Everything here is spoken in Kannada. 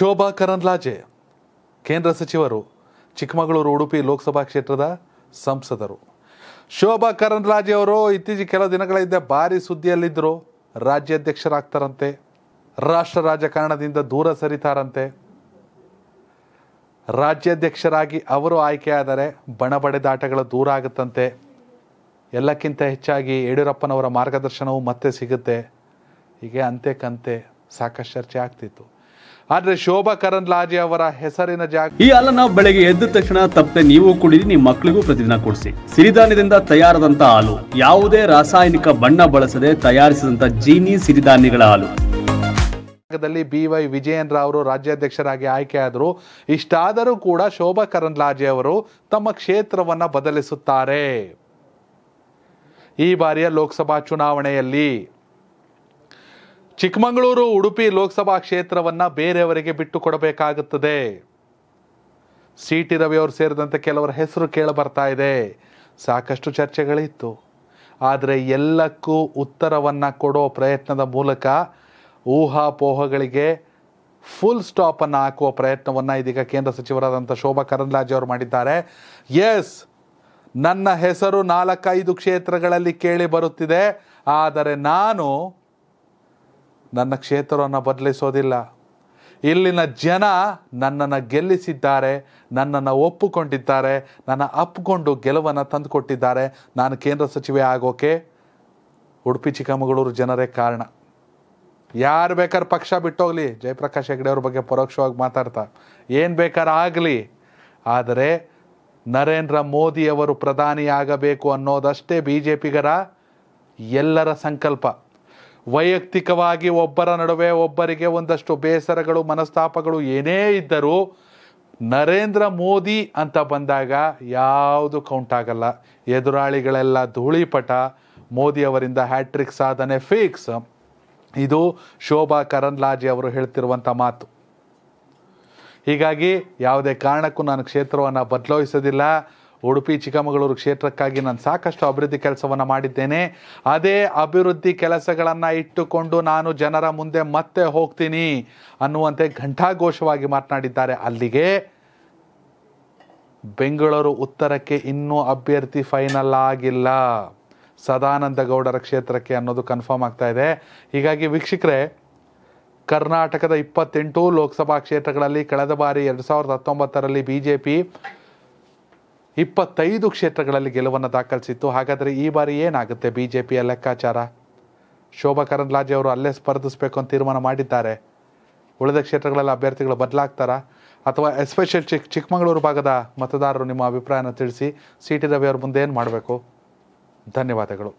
ಶೋಭಾ ಕರಂದ್ಲಾಜೆ ಕೇಂದ್ರ ಸಚಿವರು ಚಿಕ್ಕಮಗಳೂರು ಉಡುಪಿ ಲೋಕಸಭಾ ಕ್ಷೇತ್ರದ ಸಂಸದರು ಶೋಭಾ ಕರಂದ್ಲಾಜೆ ಅವರು ಇತ್ತೀಚೆಗೆ ಕೆಲವು ದಿನಗಳ ಹಿಂದೆ ಭಾರಿ ಸುದ್ದಿಯಲ್ಲಿದ್ದರು ರಾಜ್ಯಾಧ್ಯಕ್ಷರಾಗ್ತಾರಂತೆ ರಾಷ್ಟ್ರ ರಾಜಕಾರಣದಿಂದ ದೂರ ಸರಿತಾರಂತೆ ರಾಜ್ಯಾಧ್ಯಕ್ಷರಾಗಿ ಅವರು ಆಯ್ಕೆಯಾದರೆ ಬಣ ಬಡೆದಾಟಗಳು ದೂರ ಆಗುತ್ತಂತೆ ಎಲ್ಲಕ್ಕಿಂತ ಹೆಚ್ಚಾಗಿ ಯಡಿಯೂರಪ್ಪನವರ ಮಾರ್ಗದರ್ಶನವು ಮತ್ತೆ ಸಿಗುತ್ತೆ ಹೀಗೆ ಅಂತೆ ಕಂತೆ ಸಾಕಷ್ಟು ಚರ್ಚೆ ಆಗ್ತಿತ್ತು ಆದ್ರೆ ಶೋಭಾ ಕರಂದ್ಲಾಜೆ ಅವರ ಹೆಸರಿನ ಜಾಗ ಈ ನಾವು ಬೆಳಗ್ಗೆ ಎದ್ದ ತಕ್ಷಣ ತಪ್ಪೆ ನೀವು ಕುಡಿದು ನಿಮ್ಮ ಮಕ್ಕಳಿಗೂ ಪ್ರತಿದಿನ ಕೊಡಿಸಿ ಸಿರಿಧಾನ್ಯದಿಂದ ತಯಾರಾದಂತ ಹಾಲು ಯಾವುದೇ ರಾಸಾಯನಿಕ ಬಣ್ಣ ಬಳಸದೆ ತಯಾರಿಸಿದಂತ ಜೀನಿ ಸಿರಿಧಾನ್ಯಗಳ ಹಾಲು ಬಿ ವೈ ವಿಜಯೇಂದ್ರ ಅವರು ರಾಜ್ಯಾಧ್ಯಕ್ಷರಾಗಿ ಆಯ್ಕೆಯಾದರು ಇಷ್ಟಾದರೂ ಕೂಡ ಶೋಭಾ ಕರಂದ್ಲಾಜೆ ಅವರು ತಮ್ಮ ಕ್ಷೇತ್ರವನ್ನ ಬದಲಿಸುತ್ತಾರೆ ಈ ಬಾರಿಯ ಲೋಕಸಭಾ ಚುನಾವಣೆಯಲ್ಲಿ ಚಿಕ್ಕಮಗಳೂರು ಉಡುಪಿ ಲೋಕಸಭಾ ಕ್ಷೇತ್ರವನ್ನು ಬೇರೆಯವರಿಗೆ ಬಿಟ್ಟು ಕೊಡಬೇಕಾಗುತ್ತದೆ ಸಿ ಟಿ ಅವರು ಸೇರಿದಂತೆ ಕೆಲವರ ಹೆಸರು ಬರ್ತಾ ಇದೆ ಸಾಕಷ್ಟು ಚರ್ಚೆಗಳಿತ್ತು ಆದರೆ ಎಲ್ಲಕ್ಕೂ ಉತ್ತರವನ್ನು ಕೊಡೋ ಪ್ರಯತ್ನದ ಮೂಲಕ ಊಹಾಪೋಹಗಳಿಗೆ ಫುಲ್ ಸ್ಟಾಪನ್ನು ಹಾಕುವ ಪ್ರಯತ್ನವನ್ನು ಇದೀಗ ಕೇಂದ್ರ ಸಚಿವರಾದಂಥ ಶೋಭಾ ಕರಂದ್ಲಾಜೆ ಅವರು ಮಾಡಿದ್ದಾರೆ ಎಸ್ ನನ್ನ ಹೆಸರು ನಾಲ್ಕೈದು ಕ್ಷೇತ್ರಗಳಲ್ಲಿ ಕೇಳಿ ಬರುತ್ತಿದೆ ಆದರೆ ನಾನು ನನ್ನ ಕ್ಷೇತ್ರವನ್ನು ಬದಲಿಸೋದಿಲ್ಲ ಇಲ್ಲಿನ ಜನ ನನ್ನನ್ನು ಗೆಲ್ಲಿಸಿದ್ದಾರೆ ನನ್ನನ್ನು ಒಪ್ಪಿಕೊಂಡಿದ್ದಾರೆ ನನ್ನ ಅಪ್ಪಿಕೊಂಡು ಗೆಲುವನ್ನು ತಂದುಕೊಟ್ಟಿದ್ದಾರೆ ನಾನು ಕೇಂದ್ರ ಸಚಿವೆ ಆಗೋಕೆ ಉಡುಪಿ ಚಿಕ್ಕಮಗಳೂರು ಜನರೇ ಕಾರಣ ಯಾರು ಬೇಕಾದ್ರೆ ಪಕ್ಷ ಬಿಟ್ಟೋಗ್ಲಿ ಜಯಪ್ರಕಾಶ್ ಹೆಗ್ಡೆ ಅವ್ರ ಬಗ್ಗೆ ಪರೋಕ್ಷವಾಗಿ ಮಾತಾಡ್ತಾ ಏನು ಬೇಕಾದ್ರೆ ಆಗಲಿ ಆದರೆ ನರೇಂದ್ರ ಮೋದಿಯವರು ಪ್ರಧಾನಿಯಾಗಬೇಕು ಅನ್ನೋದಷ್ಟೇ ಬಿ ಜೆ ಪಿಗರ ಎಲ್ಲರ ಸಂಕಲ್ಪ ವೈಯಕ್ತಿಕವಾಗಿ ಒಬ್ಬರ ನಡುವೆ ಒಬ್ಬರಿಗೆ ಒಂದಷ್ಟು ಬೇಸರಗಳು ಮನಸ್ತಾಪಗಳು ಏನೇ ಇದ್ದರೂ ನರೇಂದ್ರ ಮೋದಿ ಅಂತ ಬಂದಾಗ ಯಾವುದು ಕೌಂಟ್ ಆಗಲ್ಲ ಎದುರಾಳಿಗಳೆಲ್ಲ ಧೂಳಿಪಟ ಮೋದಿ ಅವರಿಂದ ಹ್ಯಾಟ್ರಿಕ್ ಸಾಧನೆ ಫಿಕ್ಸ್ ಇದು ಶೋಭಾ ಕರಂದ್ಲಾಜೆ ಅವರು ಹೇಳ್ತಿರುವಂಥ ಮಾತು ಹೀಗಾಗಿ ಯಾವುದೇ ಕಾರಣಕ್ಕೂ ನಾನು ಕ್ಷೇತ್ರವನ್ನು ಬದಲಾಯಿಸೋದಿಲ್ಲ ಉಡುಪಿ ಚಿಕ್ಕಮಗಳೂರು ಕ್ಷೇತ್ರಕ್ಕಾಗಿ ನಾನು ಸಾಕಷ್ಟು ಅಭಿವೃದ್ಧಿ ಕೆಲಸವನ್ನು ಮಾಡಿದ್ದೇನೆ ಅದೇ ಅಭಿವೃದ್ಧಿ ಕೆಲಸಗಳನ್ನು ಇಟ್ಟುಕೊಂಡು ನಾನು ಜನರ ಮುಂದೆ ಮತ್ತೆ ಹೋಗ್ತೀನಿ ಅನ್ನುವಂತೆ ಘಂಟಾಘೋಷವಾಗಿ ಮಾತನಾಡಿದ್ದಾರೆ ಅಲ್ಲಿಗೆ ಬೆಂಗಳೂರು ಉತ್ತರಕ್ಕೆ ಇನ್ನೂ ಅಭ್ಯರ್ಥಿ ಫೈನಲ್ ಆಗಿಲ್ಲ ಸದಾನಂದ ಗೌಡರ ಕ್ಷೇತ್ರಕ್ಕೆ ಅನ್ನೋದು ಕನ್ಫರ್ಮ್ ಆಗ್ತಾ ಇದೆ ಹೀಗಾಗಿ ವೀಕ್ಷಕರೇ ಕರ್ನಾಟಕದ ಇಪ್ಪತ್ತೆಂಟು ಲೋಕಸಭಾ ಕ್ಷೇತ್ರಗಳಲ್ಲಿ ಕಳೆದ ಬಾರಿ ಎರಡು ಸಾವಿರದ ಹತ್ತೊಂಬತ್ತರಲ್ಲಿ ಬಿ ಜೆ ಪಿ ಇಪ್ಪತ್ತೈದು ಕ್ಷೇತ್ರಗಳಲ್ಲಿ ಗೆಲುವನ್ನು ದಾಖಲಿಸಿತ್ತು ಹಾಗಾದರೆ ಈ ಬಾರಿ ಏನಾಗುತ್ತೆ ಬಿ ಜೆ ಪಿಯ ಲೆಕ್ಕಾಚಾರ ಶೋಭಾ ಕರಂದ್ಲಾಜೆ ಅವರು ಅಲ್ಲೇ ಸ್ಪರ್ಧಿಸಬೇಕು ಅಂತ ತೀರ್ಮಾನ ಮಾಡಿದ್ದಾರೆ ಉಳಿದ ಕ್ಷೇತ್ರಗಳಲ್ಲಿ ಅಭ್ಯರ್ಥಿಗಳು ಬದಲಾಗ್ತಾರಾ ಅಥವಾ ಎಸ್ಪೆಷಲ್ ಚಿಕ್ ಚಿಕ್ಕಮಗಳೂರು ಭಾಗದ ಮತದಾರರು ನಿಮ್ಮ ಅಭಿಪ್ರಾಯನ ತಿಳಿಸಿ ಸಿ ಟಿ ರವಿ ಅವ್ರ ಮುಂದೆ ಏನು ಮಾಡಬೇಕು ಧನ್ಯವಾದಗಳು